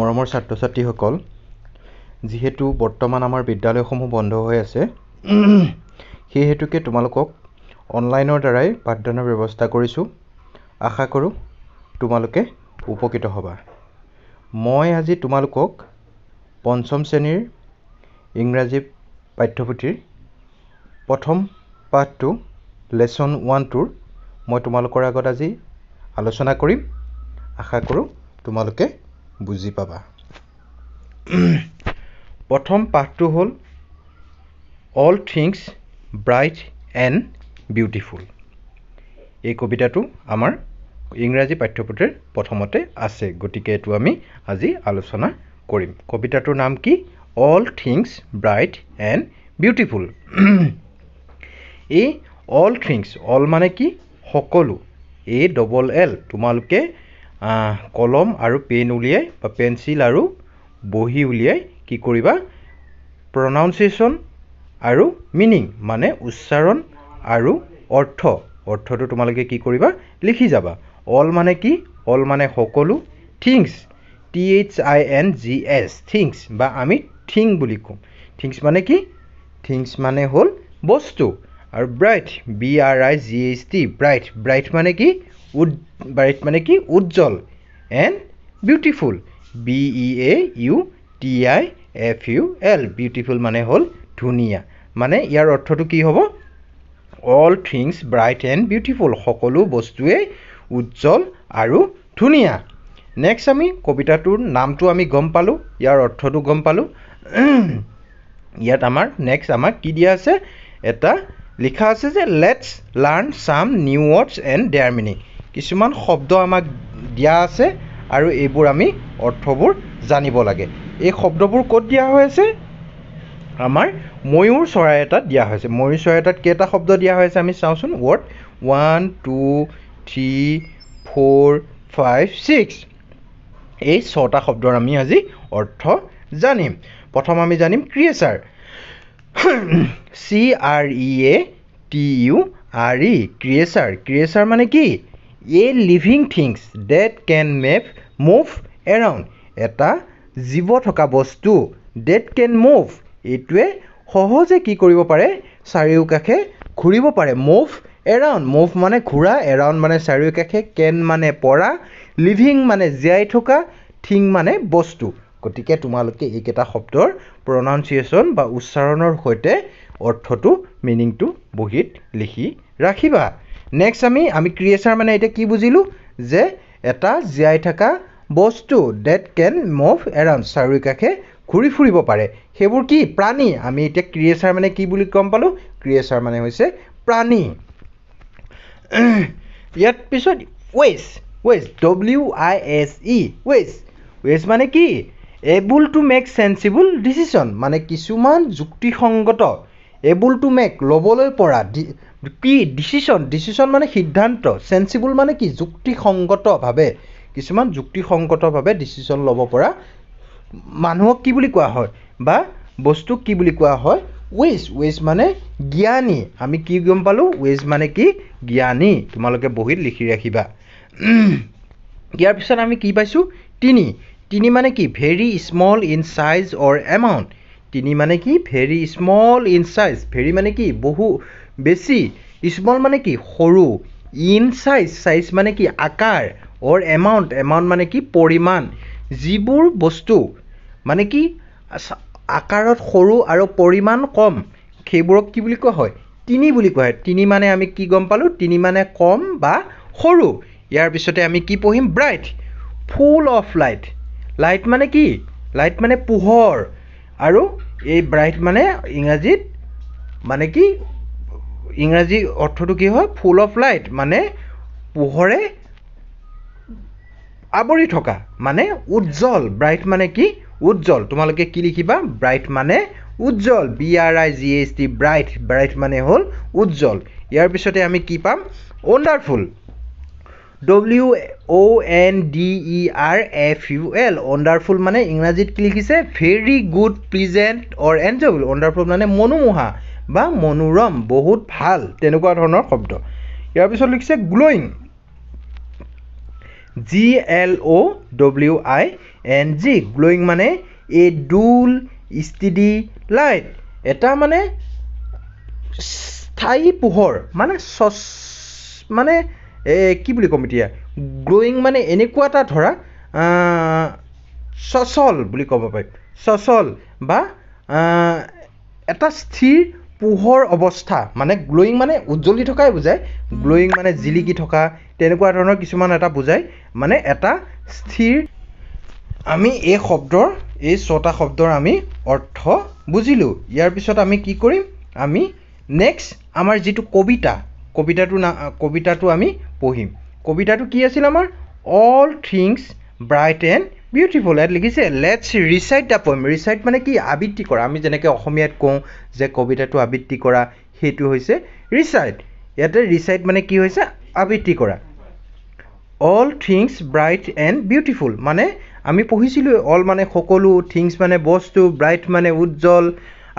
মৰমৰ ছাত্ৰ ছাত্ৰীসকল যিহেতু বৰ্তমান আমাৰ বিদ্যালয়সমূহ বন্ধ হৈ আছে সেই হেতুকে তোমালোকক অনলাইনৰ দ্বাৰাই পাঠদানৰ ব্যৱস্থা কৰিছোঁ আশা কৰোঁ তোমালোকে উপকৃত হ'বা মই আজি তোমালোকক পঞ্চম শ্ৰেণীৰ ইংৰাজী পাঠ্যপুথিৰ প্ৰথম পাঠটো লেচন টুৰ মই তোমালোকৰ আগত আজি আলোচনা কৰিম আশা কৰোঁ তোমালোকে বুজি পাবা প্ৰথম পাঠটো হ'ল all things bright and beautiful এই কবিতাটো আমাৰ ইংৰাজী পাঠ্যপুথিৰ প্ৰথমতে আছে গতিকে এইটো আমি আজি আলোচনা কৰিম কবিতাটোৰ নাম কি all things bright and beautiful এই অল থিংছ অল মানে কি সকলো এ ডবল এল তোমালোকে কলম আৰু পেন উলিয়াই বা পেঞ্চিল আৰু বহী উলিয়াই কি কৰিবা প্ৰনাউনচিয়েশ্যন আৰু মিনিং মানে উচ্চাৰণ আৰু অৰ্থ অৰ্থটো তোমালোকে কি কৰিবা লিখি যাবা অল মানে কি অল মানে সকলো things T H I N G S things বা আমি থিং বুলি কওঁ থিংছ মানে কি থিংছ মানে হ'ল বস্তু আৰু bright B R I G H T bright bright মানে কি উড ব্ৰাইট মানে কি উজ্জ্বল and beautiful B E A U T I F U L beautiful মানে হ'ল ধুনীয়া মানে ইয়াৰ অৰ্থটো কি হ'ব all things bright and beautiful সকলো বস্তুৱেই উজ্জ্বল আৰু ধুনীয়া নেক্সট আমি কবিতাটোৰ নামটো আমি গম পালোঁ ইয়াৰ অৰ্থটো গম পালোঁ ইয়াত আমাৰ নেক্সট আমাক কি দিয়া আছে এটা লিখা আছে যে let's learn some new words and their meaning কিছুমান শব্দ আমাক দিয়া আছে আৰু এইবোৰ আমি অৰ্থবোৰ জানিব লাগে এই শব্দবোৰ ক'ত দিয়া হৈ আছে আমাৰ ময়ূৰ চৰাই এটাত দিয়া হৈছে ময়ূৰ চৰাই এটাত কেইটা শব্দ দিয়া হৈ আছে আমি চাওঁচোন word one two three four five six এই ছটা শব্দৰ আমি আজি অৰ্থ জানিম প্ৰথম আমি জানিম creature C R E A T U R E creature creature মানে কি a living things that can may move around এটা জীৱ থকা বস্তু ডেট কেন মুভ এইটোৱে সহজে কি কৰিব পাৰে চাৰিওকাষে ঘূৰিব পাৰে মুভ এৰাউণ্ড মুভ মানে ঘূৰা এৰাউণ্ড মানে চাৰিওকাষে কেন মানে পৰা লিভিং মানে জীয়াই থকা থিং মানে বস্তু গতিকে তোমালোকে এইকেইটা শব্দৰ প্ৰনাউঞ্চিয়েশ্যন বা উচ্চাৰণৰ সৈতে অৰ্থটো মিনিংটো বহীত লিখি ৰাখিবা নেক্সট আমি আমি ক্ৰিয়েচাৰ মানে এতিয়া কি বুজিলোঁ যে এটা জীয়াই থকা বস্তু ডেট কেন মুভ এৰাউণ্ড চাৰিওকাষে ঘূৰি ফুৰিব পাৰে সেইবোৰ কি প্ৰাণী আমি এতিয়া ক্ৰিয়েচাৰ মানে কি বুলি গম পালোঁ ক্ৰিয়েচাৰ মানে হৈছে প্ৰাণী ইয়াত পিছত wise wise W I S E wise wise মানে কি able to make sensible decision মানে কিছুমান যুক্তিসংগত এবুল টু মেক ল'বলৈ পৰা কি ডিচিশ্যন ডিচিশ্যন মানে সিদ্ধান্ত চেঞ্চিবল মানে কি যুক্তিসংগতভাৱে কিছুমান যুক্তিসংগতভাৱে ডিচিশ্যন ল'ব পৰা মানুহক কি বুলি কোৱা হয় বা বস্তুক কি বুলি কোৱা হয় ৱেজ ৱেজ মানে জ্ঞানী আমি কি গম পালোঁ ৱেজ মানে কি জ্ঞানী তোমালোকে বহীত লিখি ৰাখিবা ইয়াৰ পিছত আমি কি পাইছোঁ তিনি তিনি মানে কি very small in size or amount tiny মানে কি very small in size very মানে কি বহু বেছি স্মল মানে কি সৰু ইন চাইজ চাইজ মানে কি আকাৰ অৰ এমাউণ্ট এমাউণ্ট মানে কি পৰিমাণ যিবোৰ বস্তু মানে কি আকাৰত সৰু আৰু পৰিমাণ কম সেইবোৰক কি বুলি কোৱা হয় তিনি বুলি কোৱা হয় তিনি মানে আমি কি গম পালোঁ তিনি মানে কম বা সৰু ইয়াৰ পিছতে আমি কি পঢ়িম bright full of light light মানে কি লাইট মানে পোহৰ আৰু এই ব্ৰাইট মানে ইংৰাজীত মানে কি ইংৰাজী অৰ্থটো কি হয় ফুল অফ লাইট মানে পোহৰে আৱৰি থকা মানে উজ্জ্বল ব্ৰাইট মানে কি উজ্জ্বল তোমালোকে কি লিখিবা ব্ৰাইট মানে উজ্জ্বল B R I G H T bright bright মানে হ'ল উজ্জ্বল ইয়াৰ পিছতে আমি কি পাম wonderful W O' N D E R F U L wonderful মানে ইংৰাজীত কি লিখিছে very good pleasant or enjoyable wonderful মানে মনোমোহা বা মনোৰম বহুত ভাল তেনেকুৱা ধৰণৰ শব্দ ইয়াৰ পিছত লিখিছে glowing G L O' W I N G glowing মানে এ ডুল ষ্টিডি লাইট এটা মানে স্থায়ী পোহৰ মানে চ মানে এই কি বুলি ক'ম এতিয়া গ্ৰয়িং মানে এনেকুৱা এটা ধৰা চচল বুলি ক'ব পাৰি চচল বা এটা স্থিৰ পোহৰ অৱস্থা মানে গ্ল'য়িং মানে উজ্জ্বলি থকাই বুজায় গ্ল'য়িং মানে জিলিকি থকা তেনেকুৱা ধৰণৰ কিছুমান এটা বুজায় মানে এটা স্থিৰ আমি এই শব্দৰ এই ছটা শব্দৰ আমি অৰ্থ বুজিলোঁ ইয়াৰ পিছত আমি কি কৰিম আমি নেক্সট আমাৰ যিটো কবিতা কবিতাটো না কবিতাটো আমি পঢ়িম কবিতাটো কি আছিল আমাৰ all things bright and beautiful ইয়াত লিখিছে let's recite the poem recite মানে কি আবৃত্তি কৰা আমি যেনেকৈ অসমীয়াত কওঁ যে কবিতাটো আবৃত্তি কৰা সেইটো হৈছে ৰিচাইট ইয়াতে ৰিচাইট মানে কি হৈছে আবৃত্তি কৰা all things bright and beautiful মানে আমি পঢ়িছিলোঁ অল মানে সকলো থিংছ মানে বস্তু ব্ৰাইট মানে উজ্জ্বল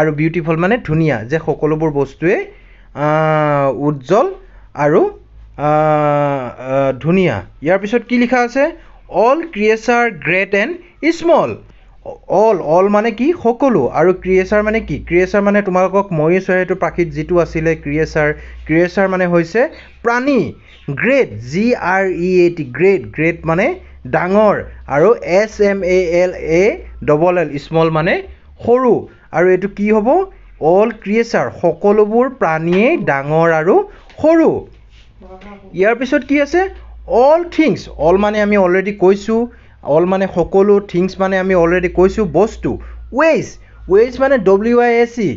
আৰু বিউটিফুল মানে ধুনীয়া যে সকলোবোৰ বস্তুৱেই উজ্জ্বল আৰু ধুনীয়া ইয়াৰ পিছত কি লিখা আছে all creature great and small all all মানে কি সকলো আৰু ক্ৰিয়েচাৰ মানে কি ক্ৰিয়েচাৰ মানে তোমালোকক ময়ো চোৱা এইটো প্ৰাকৃত যিটো আছিলে ক্ৰিয়েচাৰ ক্ৰিয়েচাৰ মানে হৈছে প্ৰাণী great G R E A T great great মানে ডাঙৰ আৰু S M A L A double L small মানে সৰু আৰু এইটো কি হ'ব অল ক্ৰিয়েচাৰ সকলোবোৰ প্ৰাণীয়েই ডাঙৰ আৰু সৰু ইয়াৰ পিছত কি আছে অল থিংছ অল মানে আমি অলৰেডি কৈছোঁ অল মানে সকলো থিংছ মানে আমি অলৰেডি কৈছোঁ বস্তু ৱেজ ৱেজ মানে W I S E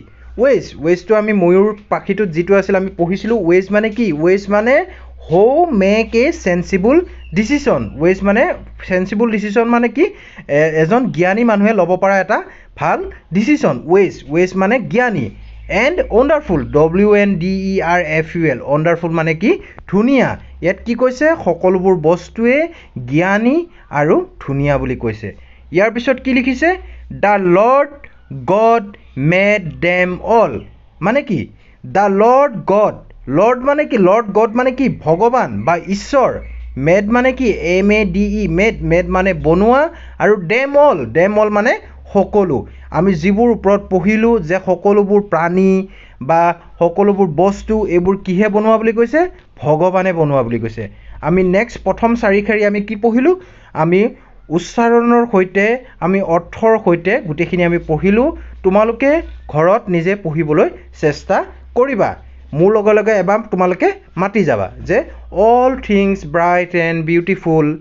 wise ৱেজটো আমি ময়ূৰ পাখিটোত যিটো আছিল আমি পঢ়িছিলোঁ ৱেজ মানে কি ৱেজ মানে how make a sensible decision wise মানে চেঞ্চিবল ডিচিশ্যন মানে কি এজন জ্ঞানী মানুহে ল'ব পৰা এটা ভাল ডিচিশ্যন ৱেজ ৱেজ মানে জ্ঞানী and wonderful W N D E R F U L wonderful মানে কি ধুনীয়া ইয়াত কি কৈছে সকলোবোৰ বস্তুৱে জ্ঞানী আৰু ধুনীয়া বুলি কৈছে ইয়াৰ পিছত কি লিখিছে the lord God made them all মানে কি দ্য লৰ্ড গড লৰ্ড মানে কি লৰ্ড গড মানে কি ভগৱান বা ঈশ্বৰ মেড মানে কি M A D E made made মানে বনোৱা আৰু ডেম অল ডেম অল মানে সকলো আমি যিবোৰ ওপৰত পঢ়িলোঁ যে সকলোবোৰ প্ৰাণী বা সকলোবোৰ বস্তু এইবোৰ কিহে বনোৱা বুলি কৈছে ভগৱানে বনোৱা বুলি কৈছে আমি নেক্সট প্ৰথম চাৰি শাৰী আমি কি পঢ়িলোঁ আমি উচ্চাৰণৰ সৈতে আমি অৰ্থৰ সৈতে গোটেইখিনি আমি পঢ়িলোঁ তোমালোকে ঘৰত নিজে পঢ়িবলৈ চেষ্টা কৰিবা মোৰ লগে লগে এবাৰ তোমালোকে মাতি যাবা যে all things bright and beautiful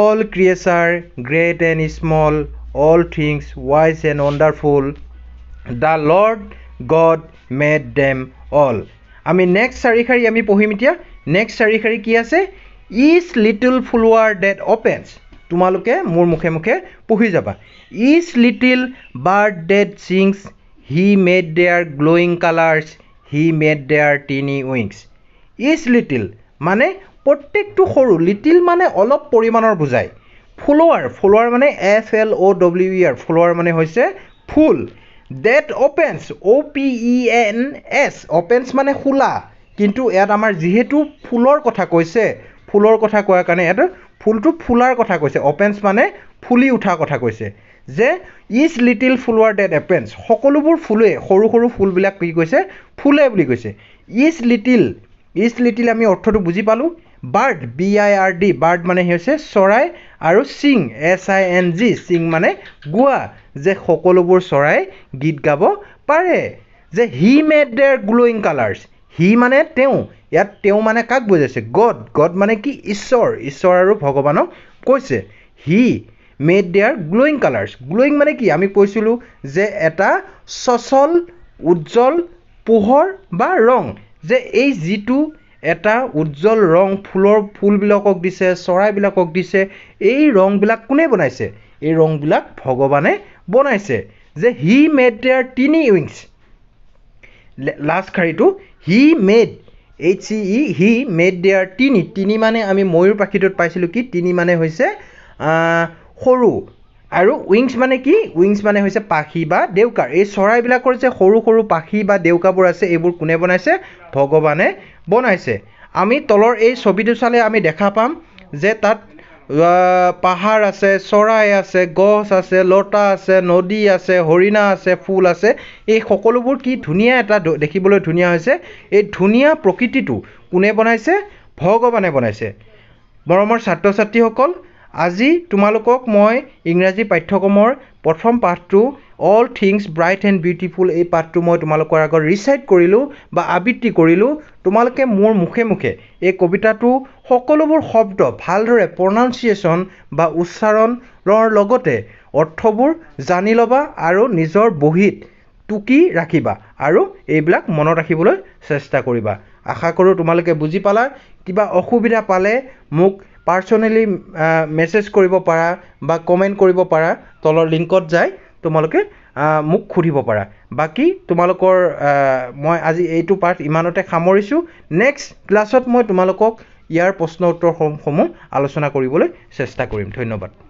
all creature great and small all things wise and wonderful the lord God made them all আমি নেক্সট চাৰি শাৰী আমি পঢ়িম এতিয়া নেক্সট চাৰি শাৰী কি আছে each little flower that opens তোমালোকে মোৰ মুখে মুখে পঢ়ি যাবা each little bird that sings he made their glowing colours he made their tiny wings each little মানে প্ৰত্যেকটো সৰু লিটিল মানে অলপ পৰিমাণৰ বুজায় ফুলৱাৰ ফুলৱাৰ মানে F L O' W E e R flower মানে হৈছে ফুল that opens O' P E N S opens মানে খোলা কিন্তু ইয়াত আমাৰ যিহেতু ফুলৰ কথা কৈছে ফুলৰ কথা কোৱাৰ কাৰণে ইয়াত ফুলটো ফুলাৰ কথা কৈছে অ'পেন্স মানে ফুলি উঠাৰ কথা কৈছে যে each little flower that opens সকলোবোৰ ফুলে সৰু সৰু ফুলবিলাক কি কৈছে ফুলে বুলি কৈছে ইজ লিটিল ইজ লিটিল আমি অৰ্থটো বুজি পালোঁ bird B I R D bird মানে হৈছে চৰাই আৰু চিং এছ আই এন জি চিং মানে গোৱা যে সকলোবোৰ চৰাই গীত গাব পাৰে যে he made their glowing colours he মানে তেওঁ ইয়াত তেওঁ মানে কাক বুজাইছে গড গড মানে কি ঈশ্বৰ ঈশ্বৰ আৰু ভগৱানক কৈছে he made their glowing colours glowing মানে কি আমি কৈছিলোঁ যে এটা সচল উজ্জ্বল পোহৰ বা ৰং যে এই যিটো এটা উজ্জ্বল ৰং ফুলৰ ফুলবিলাকক দিছে চৰাইবিলাকক দিছে এই ৰংবিলাক কোনে বনাইছে এই ৰংবিলাক ভগৱানে বনাইছে যে he made their tiny wings last শাৰীটো he made H C E he made their tiny tiny মানে আমি ময়ূৰ পাখিটোত পাইছিলোঁ কি তিনি মানে হৈছে সৰু আৰু উইংছ মানে কি উইংছ মানে হৈছে পাখি বা ডেউকাৰ এই চৰাইবিলাকৰ যে সৰু সৰু পাখি বা ডেউকাবোৰ আছে এইবোৰ কোনে বনাইছে ভগৱানে বনাইছে আমি তলৰ এই ছবিটো চালে আমি দেখা পাম যে তাত পাহাৰ আছে চৰাই আছে গছ আছে লতা আছে নদী আছে হৰিণা আছে ফুল আছে এই সকলোবোৰ কি ধুনীয়া এটা দেখিবলৈ ধুনীয়া হৈছে এই ধুনীয়া প্ৰকৃতিটো কোনে বনাইছে ভগৱানে বনাইছে মৰমৰ ছাত্ৰ ছাত্ৰীসকল আজি তোমালোকক মই ইংৰাজী পাঠ্যক্ৰমৰ প্ৰথম পাঠটো all things bright and beautiful এই পাঠটো মই তোমালোকৰ আগত ৰিচাইট কৰিলোঁ বা আবৃত্তি কৰিলোঁ তোমালোকে মোৰ মুখে মুখে এই কবিতাটো সকলোবোৰ শব্দ ভালদৰে প্ৰনাউঞ্চিয়েশ্যন বা উচ্চাৰণৰ লগতে অৰ্থবোৰ জানি ল'বা আৰু নিজৰ বহীত টুকি ৰাখিবা আৰু এইবিলাক মনত ৰাখিবলৈ চেষ্টা কৰিবা আশা কৰোঁ তোমালোকে বুজি পালা কিবা অসুবিধা পালে মোক পাৰ্চনেলি মেছেজ কৰিব পাৰা বা কমেণ্ট কৰিব পাৰা তলৰ লিংকত যায় তোমালোকে মোক সুধিব পাৰা বাকী তোমালোকৰ মই আজি এইটো পাৰ্ট ইমানতে সামৰিছোঁ নেক্সট ক্লাছত মই তোমালোকক ইয়াৰ প্ৰশ্ন উত্তৰসমূহ আলোচনা কৰিবলৈ চেষ্টা কৰিম ধন্যবাদ